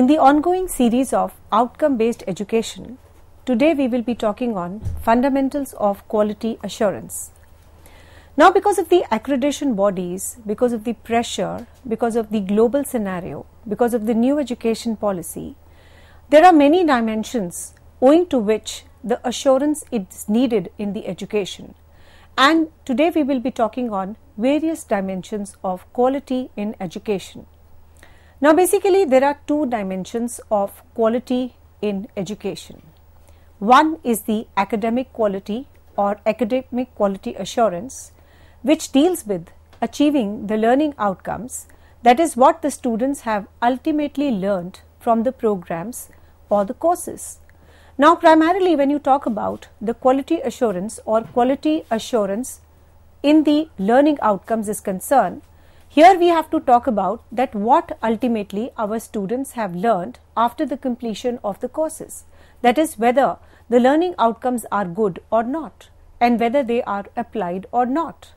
In the ongoing series of outcome based education, today we will be talking on fundamentals of quality assurance. Now, because of the accreditation bodies, because of the pressure, because of the global scenario, because of the new education policy, there are many dimensions owing to which the assurance is needed in the education. And today we will be talking on various dimensions of quality in education. Now, basically, there are two dimensions of quality in education. One is the academic quality or academic quality assurance, which deals with achieving the learning outcomes, that is, what the students have ultimately learned from the programs or the courses. Now, primarily, when you talk about the quality assurance or quality assurance in the learning outcomes is concerned, here we have to talk about that what ultimately our students have learned after the completion of the courses. That is whether the learning outcomes are good or not and whether they are applied or not.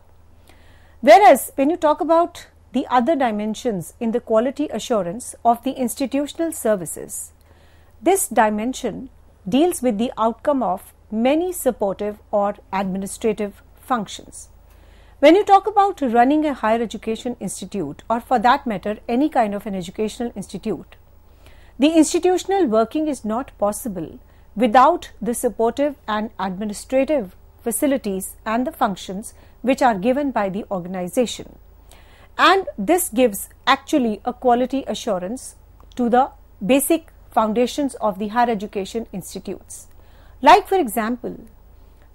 Whereas when you talk about the other dimensions in the quality assurance of the institutional services, this dimension deals with the outcome of many supportive or administrative functions. When you talk about running a higher education institute, or for that matter, any kind of an educational institute, the institutional working is not possible without the supportive and administrative facilities and the functions which are given by the organization. And this gives actually a quality assurance to the basic foundations of the higher education institutes. Like, for example,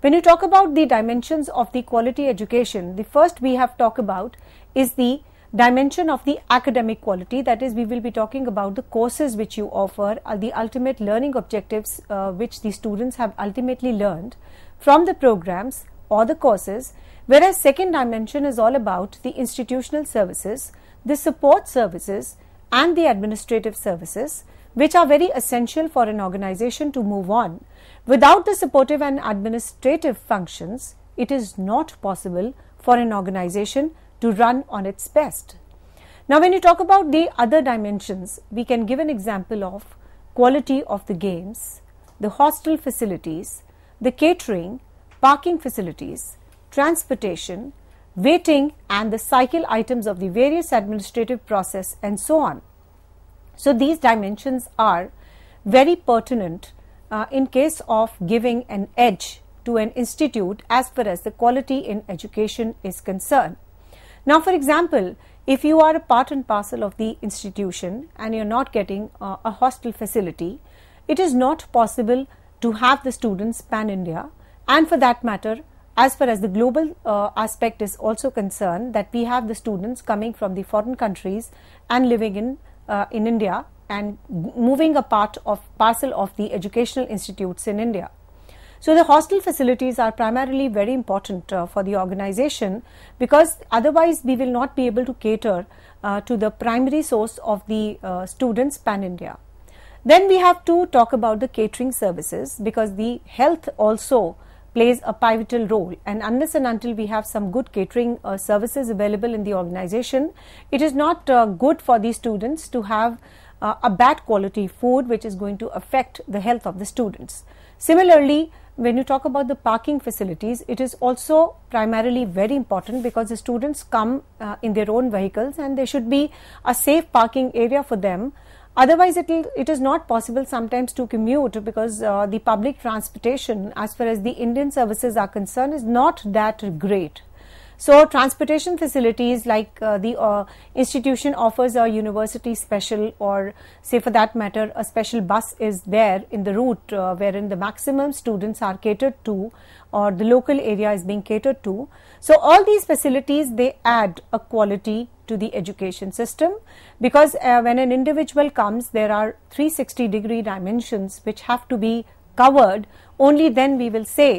when you talk about the dimensions of the quality education, the first we have talked about is the dimension of the academic quality that is we will be talking about the courses which you offer uh, the ultimate learning objectives uh, which the students have ultimately learned from the programs or the courses whereas second dimension is all about the institutional services the support services and the administrative services which are very essential for an organization to move on. Without the supportive and administrative functions, it is not possible for an organization to run on its best. Now, when you talk about the other dimensions, we can give an example of quality of the games, the hostel facilities, the catering, parking facilities, transportation, waiting, and the cycle items of the various administrative process, and so on. So these dimensions are very pertinent uh, in case of giving an edge to an institute as far as the quality in education is concerned. Now, for example, if you are a part and parcel of the institution and you're not getting uh, a hostel facility, it is not possible to have the students pan India and for that matter, as far as the global uh, aspect is also concerned, that we have the students coming from the foreign countries and living in uh, in India and moving a part of parcel of the educational institutes in India. So the hostel facilities are primarily very important uh, for the organization because otherwise we will not be able to cater uh, to the primary source of the uh, students pan India. Then we have to talk about the catering services because the health also plays a pivotal role. And unless and until we have some good catering uh, services available in the organization, it is not uh, good for the students to have uh, a bad quality food which is going to affect the health of the students. Similarly, when you talk about the parking facilities, it is also primarily very important because the students come uh, in their own vehicles and there should be a safe parking area for them Otherwise, it'll, it its not possible sometimes to commute because uh, the public transportation, as far as the Indian services are concerned, is not that great. So, transportation facilities like uh, the uh, institution offers a university special, or say for that matter, a special bus is there in the route uh, wherein the maximum students are catered to, or the local area is being catered to. So, all these facilities they add a quality to the education system because uh, when an individual comes there are 360 degree dimensions which have to be covered only then we will say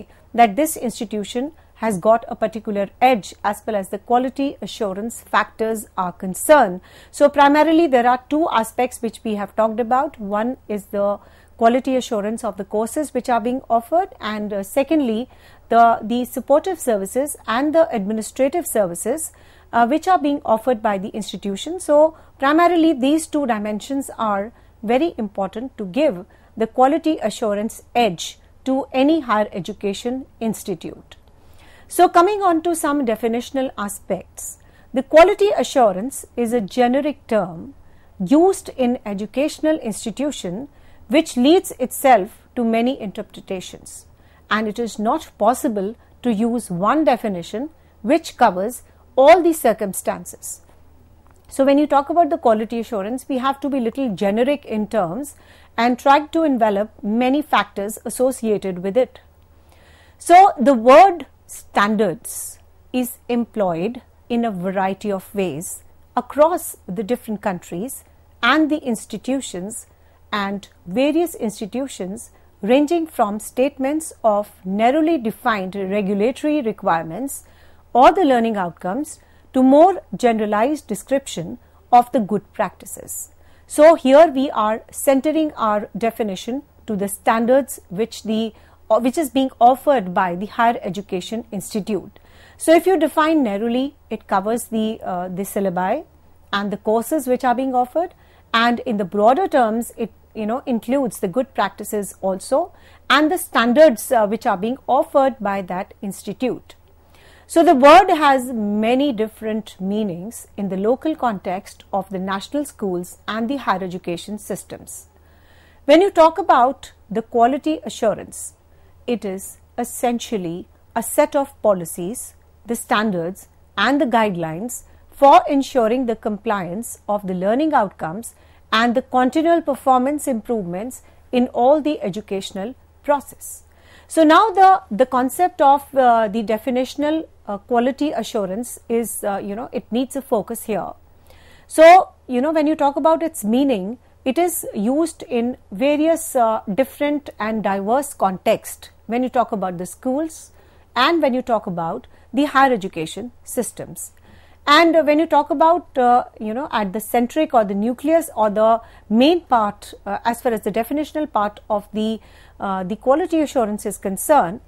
that this institution has got a particular edge as well as the quality assurance factors are concerned. So, primarily there are two aspects which we have talked about. One is the quality assurance of the courses which are being offered and uh, secondly the, the supportive services and the administrative services uh, which are being offered by the institution. So, primarily these two dimensions are very important to give the quality assurance edge to any higher education institute. So, coming on to some definitional aspects, the quality assurance is a generic term used in educational institution which leads itself to many interpretations and it is not possible to use one definition which covers all these circumstances. So, when you talk about the quality assurance, we have to be little generic in terms and try to envelop many factors associated with it. So, the word standards is employed in a variety of ways across the different countries and the institutions and various institutions ranging from statements of narrowly defined regulatory requirements or the learning outcomes to more generalized description of the good practices. So, here we are centering our definition to the standards which the uh, which is being offered by the higher education institute. So, if you define narrowly, it covers the uh, the syllabi and the courses which are being offered, and in the broader terms, it you know includes the good practices also and the standards uh, which are being offered by that institute. So the word has many different meanings in the local context of the national schools and the higher education systems. When you talk about the quality assurance, it is essentially a set of policies, the standards and the guidelines for ensuring the compliance of the learning outcomes and the continual performance improvements in all the educational process. So now the, the concept of uh, the definitional uh, quality assurance is, uh, you know, it needs a focus here. So, you know, when you talk about its meaning, it is used in various uh, different and diverse context when you talk about the schools and when you talk about the higher education systems. And uh, when you talk about, uh, you know, at the centric or the nucleus or the main part, uh, as far as the definitional part of the, uh, the quality assurance is concerned,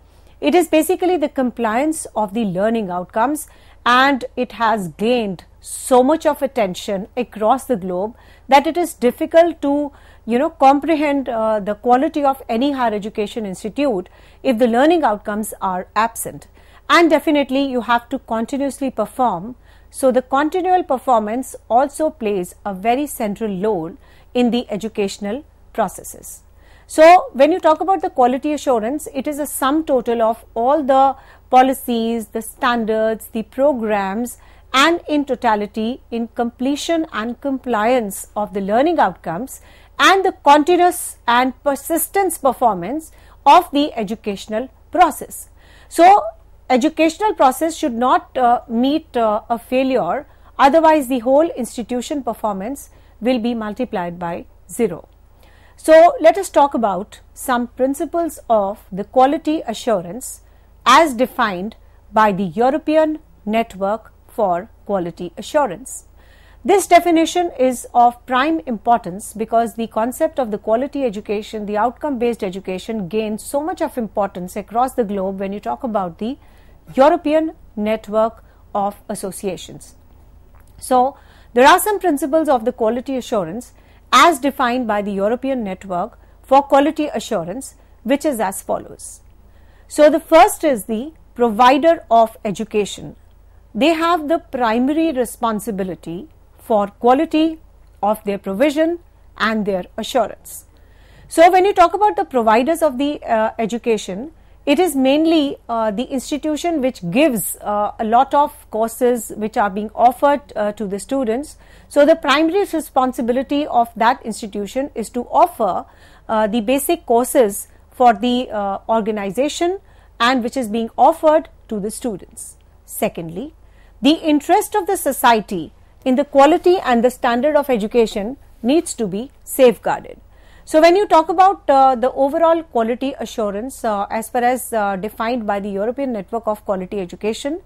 it is basically the compliance of the learning outcomes and it has gained so much of attention across the globe that it is difficult to you know comprehend uh, the quality of any higher education institute if the learning outcomes are absent and definitely you have to continuously perform so the continual performance also plays a very central role in the educational processes so, when you talk about the quality assurance, it is a sum total of all the policies, the standards, the programs and in totality in completion and compliance of the learning outcomes and the continuous and persistence performance of the educational process. So, educational process should not uh, meet uh, a failure otherwise the whole institution performance will be multiplied by 0. So, let us talk about some principles of the quality assurance as defined by the European Network for Quality Assurance. This definition is of prime importance because the concept of the quality education, the outcome based education, gains so much of importance across the globe when you talk about the European Network of Associations. So, there are some principles of the quality assurance as defined by the European Network for Quality Assurance, which is as follows. So, the first is the provider of education. They have the primary responsibility for quality of their provision and their assurance. So, when you talk about the providers of the uh, education, it is mainly uh, the institution which gives uh, a lot of courses which are being offered uh, to the students so, the primary responsibility of that institution is to offer uh, the basic courses for the uh, organization and which is being offered to the students. Secondly, the interest of the society in the quality and the standard of education needs to be safeguarded. So, when you talk about uh, the overall quality assurance uh, as far as uh, defined by the European Network of Quality Education,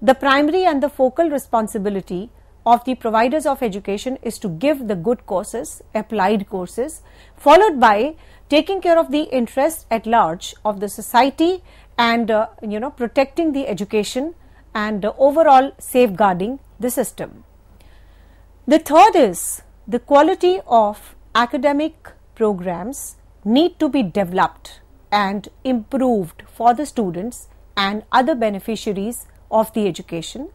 the primary and the focal responsibility of the providers of education is to give the good courses, applied courses, followed by taking care of the interests at large of the society and uh, you know protecting the education and uh, overall safeguarding the system. The third is the quality of academic programs need to be developed and improved for the students and other beneficiaries of the education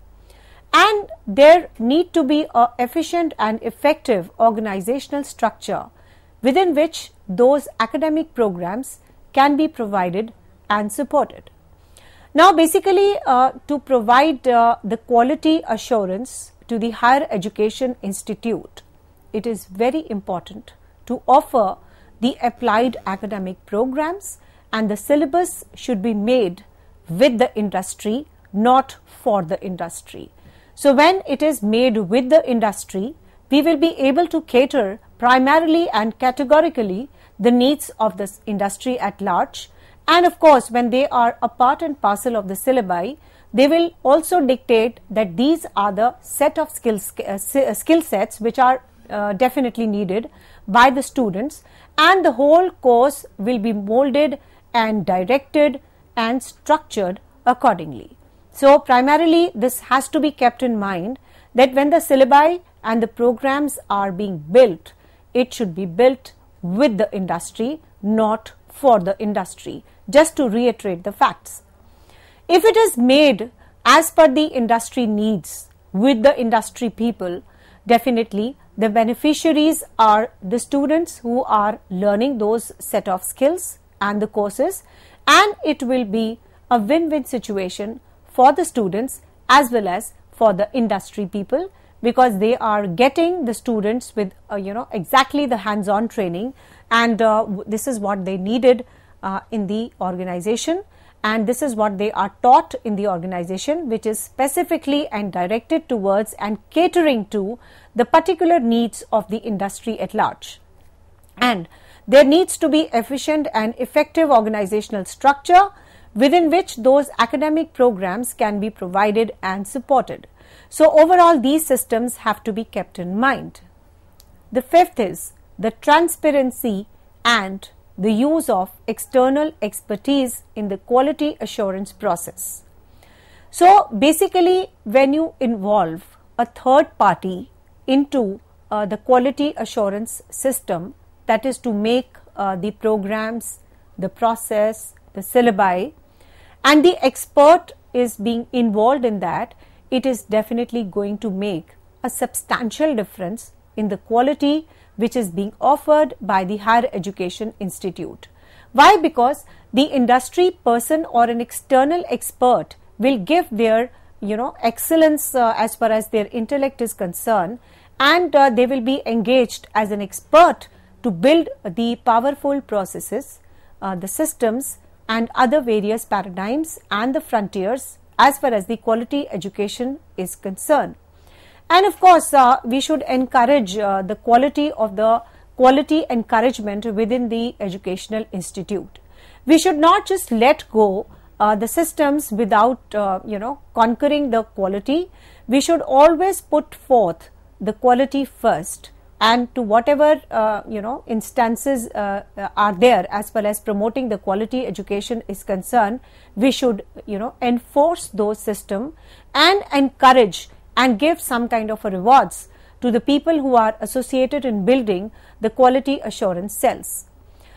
and there need to be a efficient and effective organizational structure within which those academic programs can be provided and supported. Now basically uh, to provide uh, the quality assurance to the higher education institute, it is very important to offer the applied academic programs and the syllabus should be made with the industry, not for the industry. So when it is made with the industry, we will be able to cater primarily and categorically the needs of this industry at large. And of course, when they are a part and parcel of the syllabi, they will also dictate that these are the set of skill, uh, skill sets which are uh, definitely needed by the students and the whole course will be molded and directed and structured accordingly. So, primarily this has to be kept in mind that when the syllabi and the programs are being built, it should be built with the industry, not for the industry, just to reiterate the facts. If it is made as per the industry needs with the industry people, definitely the beneficiaries are the students who are learning those set of skills and the courses, and it will be a win win situation for the students as well as for the industry people because they are getting the students with uh, you know exactly the hands-on training and uh, this is what they needed uh, in the organization and this is what they are taught in the organization which is specifically and directed towards and catering to the particular needs of the industry at large and there needs to be efficient and effective organizational structure within which those academic programs can be provided and supported. So, overall, these systems have to be kept in mind. The fifth is the transparency and the use of external expertise in the quality assurance process. So, basically, when you involve a third party into uh, the quality assurance system, that is to make uh, the programs, the process, the syllabi and the expert is being involved in that, it is definitely going to make a substantial difference in the quality which is being offered by the higher education institute. Why? Because the industry person or an external expert will give their you know excellence uh, as far as their intellect is concerned and uh, they will be engaged as an expert to build the powerful processes, uh, the systems and other various paradigms and the frontiers as far as the quality education is concerned. And of course, uh, we should encourage uh, the quality of the quality encouragement within the educational institute. We should not just let go uh, the systems without, uh, you know, conquering the quality. We should always put forth the quality first and to whatever uh, you know instances uh, uh, are there as well as promoting the quality education is concerned we should you know enforce those system and encourage and give some kind of rewards to the people who are associated in building the quality assurance cells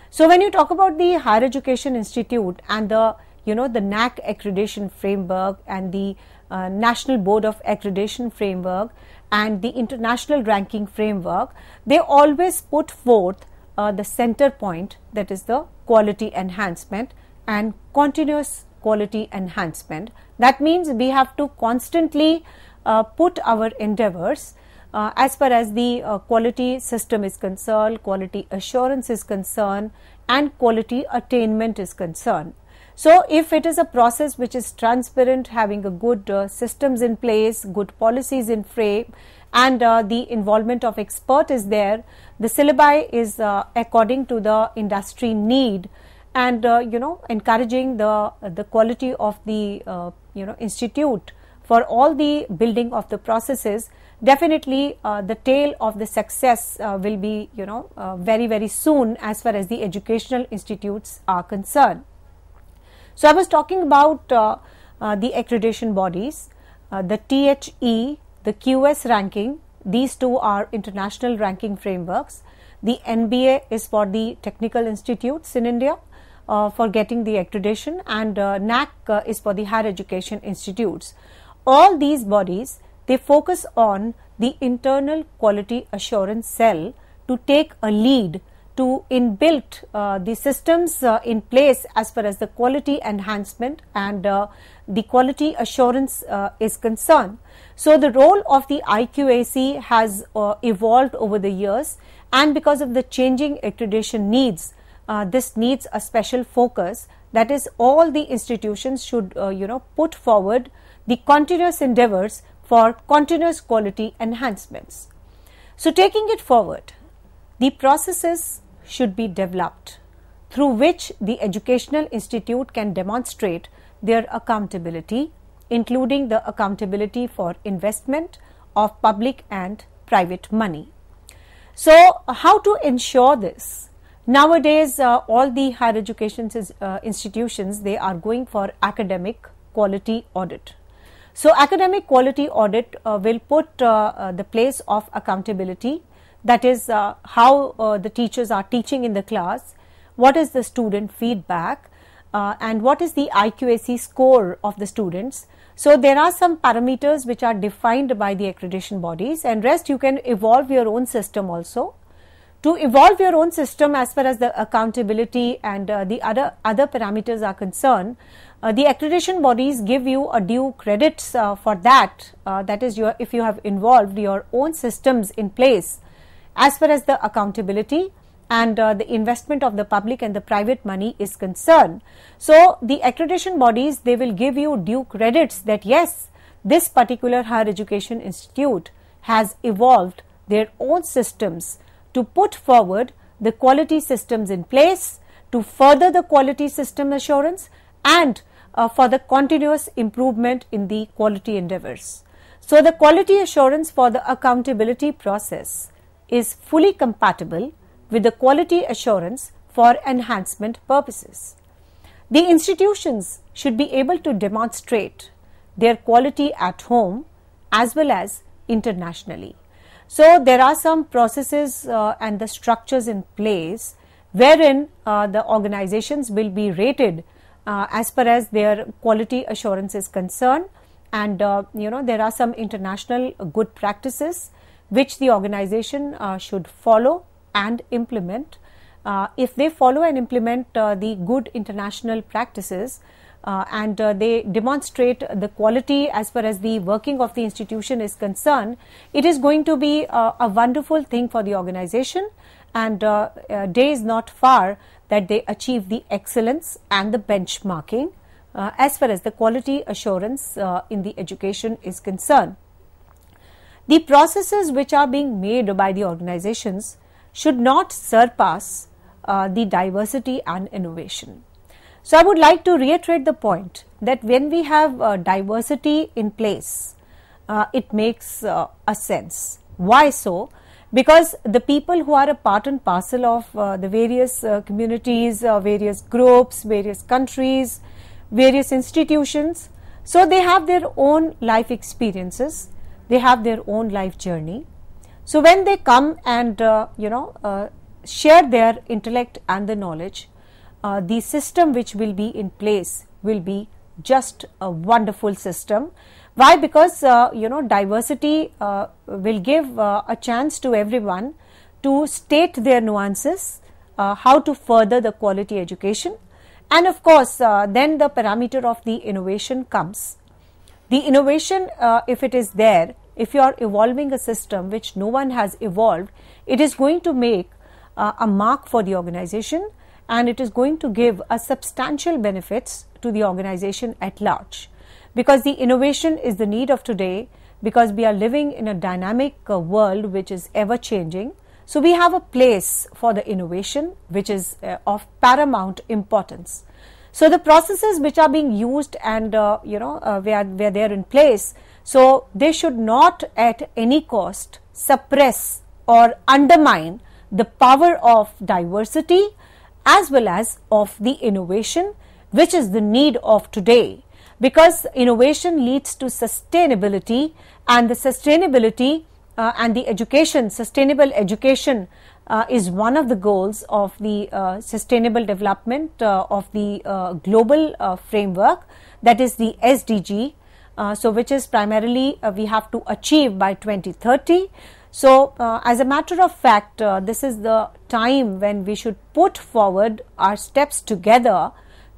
so when you talk about the higher education institute and the you know the NAC accreditation framework and the uh, National Board of Accreditation framework and the International Ranking framework, they always put forth uh, the center point that is the quality enhancement and continuous quality enhancement. That means we have to constantly uh, put our endeavors uh, as far as the uh, quality system is concerned, quality assurance is concerned, and quality attainment is concerned. So, if it is a process which is transparent, having a good uh, systems in place, good policies in frame, and uh, the involvement of expert is there, the syllabi is uh, according to the industry need and uh, you know encouraging the the quality of the uh, you know institute for all the building of the processes definitely uh, the tale of the success uh, will be you know uh, very very soon as far as the educational institutes are concerned so I was talking about uh, uh, the accreditation bodies, uh, the THE, the QS ranking, these two are international ranking frameworks. The NBA is for the technical institutes in India uh, for getting the accreditation and uh, NAC uh, is for the higher education institutes. All these bodies, they focus on the internal quality assurance cell to take a lead to inbuilt uh, the systems uh, in place as far as the quality enhancement and uh, the quality assurance uh, is concerned. So, the role of the IQAC has uh, evolved over the years and because of the changing accreditation needs, uh, this needs a special focus that is all the institutions should you know put forward the continuous endeavors for continuous quality enhancements. So, taking it forward, the processes should be developed through which the educational institute can demonstrate their accountability, including the accountability for investment of public and private money. So, how to ensure this? Nowadays, uh, all the higher education uh, institutions, they are going for academic quality audit. So, academic quality audit uh, will put uh, uh, the place of accountability that is uh, how uh, the teachers are teaching in the class, what is the student feedback uh, and what is the IQAC score of the students. So there are some parameters which are defined by the accreditation bodies and rest you can evolve your own system also. To evolve your own system as far as the accountability and uh, the other, other parameters are concerned, uh, the accreditation bodies give you a due credits uh, for that uh, that is your if you have involved your own systems in place as far as the accountability and uh, the investment of the public and the private money is concerned. So, the accreditation bodies they will give you due credits that yes, this particular higher education institute has evolved their own systems to put forward the quality systems in place to further the quality system assurance and uh, for the continuous improvement in the quality endeavors. So, the quality assurance for the accountability process is fully compatible with the quality assurance for enhancement purposes. The institutions should be able to demonstrate their quality at home as well as internationally. So, there are some processes uh, and the structures in place wherein uh, the organizations will be rated uh, as far as their quality assurance is concerned and uh, you know there are some international good practices which the organization uh, should follow and implement. Uh, if they follow and implement uh, the good international practices uh, and uh, they demonstrate the quality as far as the working of the institution is concerned, it is going to be uh, a wonderful thing for the organization and day is not far that they achieve the excellence and the benchmarking as far as the quality assurance in the education is concerned. The processes which are being made by the organizations should not surpass uh, the diversity and innovation. So, I would like to reiterate the point that when we have uh, diversity in place, uh, it makes uh, a sense. Why so? Because the people who are a part and parcel of uh, the various uh, communities, various groups, various countries, various institutions, so they have their own life experiences they have their own life journey. So when they come and uh, you know uh, share their intellect and the knowledge, uh, the system which will be in place will be just a wonderful system. Why? Because uh, you know diversity uh, will give uh, a chance to everyone to state their nuances, how to further the quality education, and of course then the parameter of the innovation comes. The innovation, if it is there, if you are evolving a system which no one has evolved, it is going to make uh, a mark for the organization and it is going to give a substantial benefits to the organization at large. Because the innovation is the need of today, because we are living in a dynamic uh, world which is ever changing. So, we have a place for the innovation which is uh, of paramount importance. So, the processes which are being used and uh, you know uh, where, where they are in place so, they should not at any cost suppress or undermine the power of diversity as well as of the innovation, which is the need of today because innovation leads to sustainability and the sustainability uh, and the education, sustainable education uh, is one of the goals of the uh, sustainable development uh, of the uh, global uh, framework that is the SDG uh, so which is primarily uh, we have to achieve by 2030. So, uh, as a matter of fact, uh, this is the time when we should put forward our steps together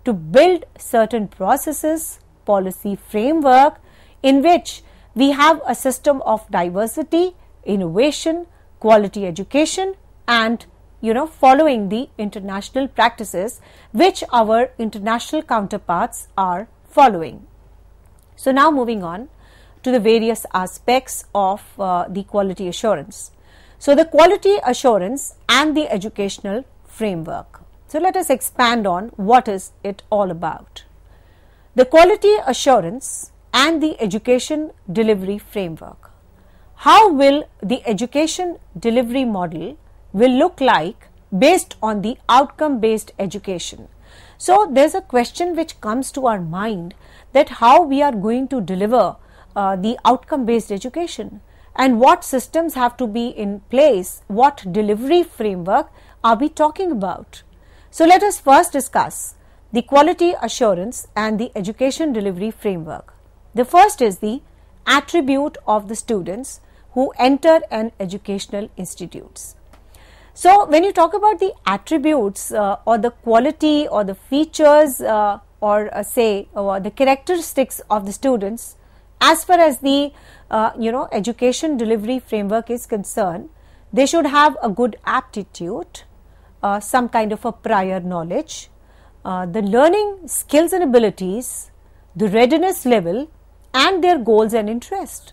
to build certain processes, policy framework in which we have a system of diversity, innovation, quality education and you know following the international practices which our international counterparts are following. So, now moving on to the various aspects of uh, the quality assurance. So, the quality assurance and the educational framework. So, let us expand on what is it all about. The quality assurance and the education delivery framework. How will the education delivery model will look like based on the outcome based education? So, there is a question which comes to our mind that how we are going to deliver uh, the outcome based education and what systems have to be in place, what delivery framework are we talking about. So, let us first discuss the quality assurance and the education delivery framework. The first is the attribute of the students who enter an educational institutes. So, when you talk about the attributes uh, or the quality or the features uh, or uh, say uh, the characteristics of the students as far as the uh, you know education delivery framework is concerned they should have a good aptitude uh, some kind of a prior knowledge uh, the learning skills and abilities the readiness level and their goals and interest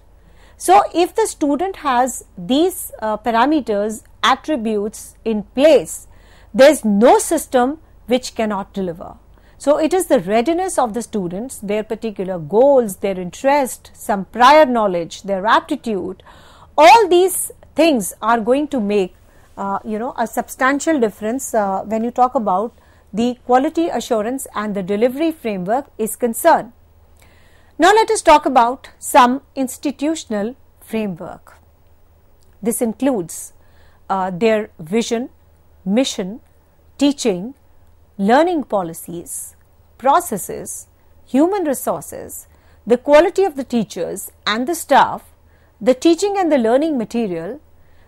so if the student has these uh, parameters attributes in place there is no system which cannot deliver so it is the readiness of the students, their particular goals, their interest, some prior knowledge, their aptitude, all these things are going to make uh, you know a substantial difference uh, when you talk about the quality assurance and the delivery framework is concerned. Now let us talk about some institutional framework. This includes uh, their vision, mission, teaching, learning policies, processes, human resources, the quality of the teachers and the staff, the teaching and the learning material,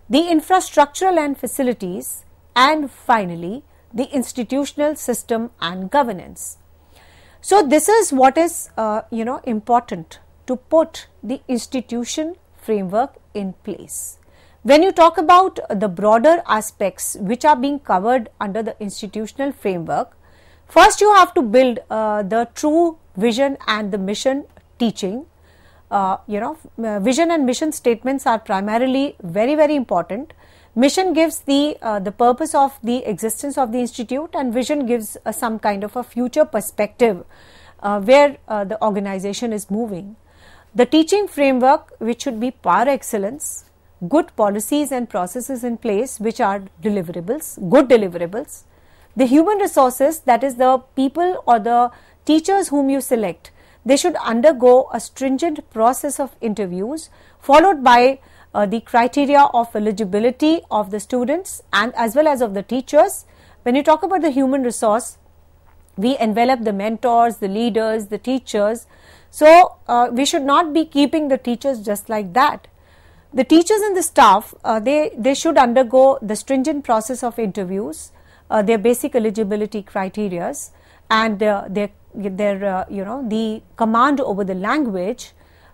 the infrastructural and facilities, and finally, the institutional system and governance. So, this is what is uh, you know important to put the institution framework in place. When you talk about the broader aspects which are being covered under the institutional framework, first you have to build uh, the true vision and the mission teaching. Uh, you know, uh, vision and mission statements are primarily very, very important. Mission gives the, uh, the purpose of the existence of the institute and vision gives uh, some kind of a future perspective uh, where the organization is moving. The teaching framework, which should be par excellence, good policies and processes in place which are deliverables, good deliverables. The human resources, that is the people or the teachers whom you select, they should undergo a stringent process of interviews followed by uh, the criteria of eligibility of the students and as well as of the teachers. When you talk about the human resource, we envelop the mentors, the leaders, the teachers. So, uh, we should not be keeping the teachers just like that. The teachers and the staff, uh, they, they should undergo the stringent process of interviews, uh, their basic eligibility criterias and uh, their, their uh, you know, the command over the language,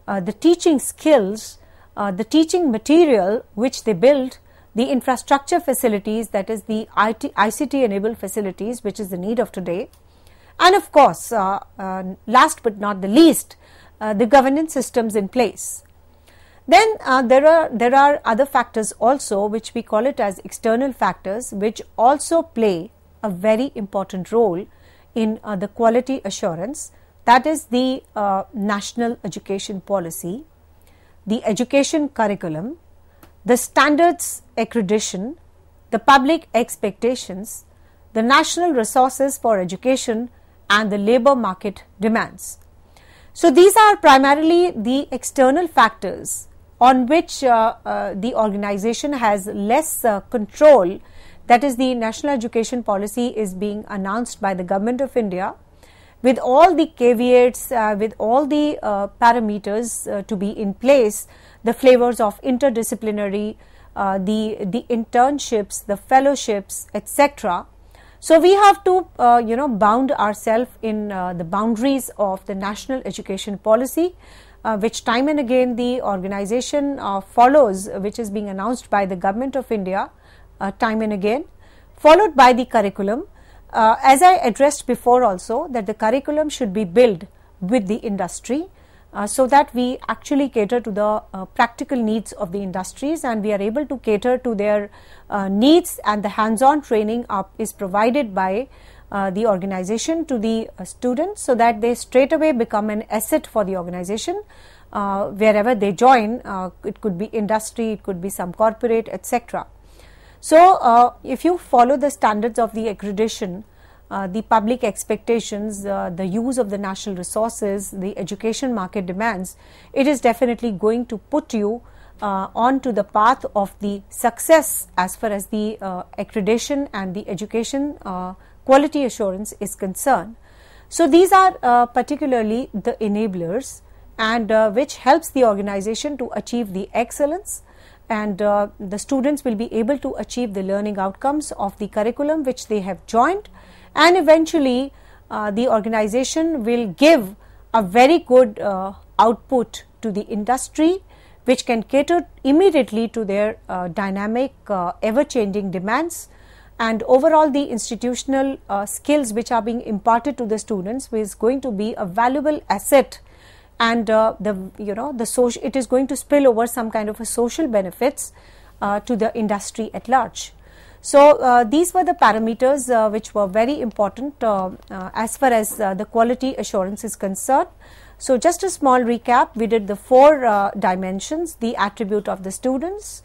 uh, the teaching skills, uh, the teaching material which they build, the infrastructure facilities that is the IT, ICT enabled facilities which is the need of today and of course last but not the least the governance systems in place then uh, there are there are other factors also which we call it as external factors which also play a very important role in uh, the quality assurance that is the uh, national education policy, the education curriculum, the standards accreditation, the public expectations, the national resources for education and the labor market demands. So, these are primarily the external factors on which uh, uh, the organization has less uh, control that is the national education policy is being announced by the government of india with all the caveats uh, with all the uh, parameters uh, to be in place the flavors of interdisciplinary the the internships the fellowships etc so we have to you know bound ourselves in the boundaries of the national education policy uh, which time and again the organization uh, follows, which is being announced by the government of India uh, time and again, followed by the curriculum. Uh, as I addressed before also that the curriculum should be built with the industry uh, so that we actually cater to the uh, practical needs of the industries and we are able to cater to their needs and the hands-on training is provided by uh, the organization to the uh, students so that they straight away become an asset for the organization uh, wherever they join uh, it could be industry it could be some corporate etc so uh, if you follow the standards of the accreditation the public expectations the use of the national resources the education market demands it is definitely going to put you uh, onto the path of the success as far as the accreditation and the education quality assurance is concerned. So these are uh, particularly the enablers and uh, which helps the organization to achieve the excellence and uh, the students will be able to achieve the learning outcomes of the curriculum which they have joined and eventually uh, the organization will give a very good uh, output to the industry which can cater immediately to their uh, dynamic ever changing demands and overall the institutional uh, skills which are being imparted to the students is going to be a valuable asset and uh, the you know the social it is going to spill over some kind of a social benefits uh, to the industry at large so uh, these were the parameters uh, which were very important uh, as far as the quality assurance is concerned so just a small recap we did the four dimensions the attribute of the students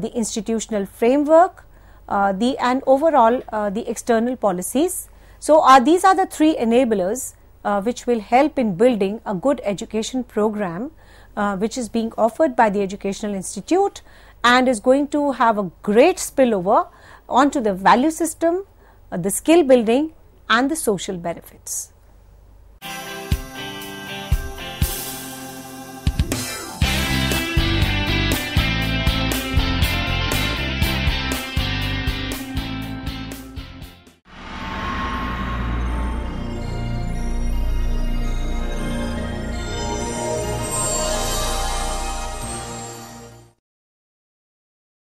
the institutional framework uh, the and overall uh, the external policies. So, uh, these are the three enablers uh, which will help in building a good education program uh, which is being offered by the educational institute and is going to have a great spillover onto the value system, uh, the skill building and the social benefits.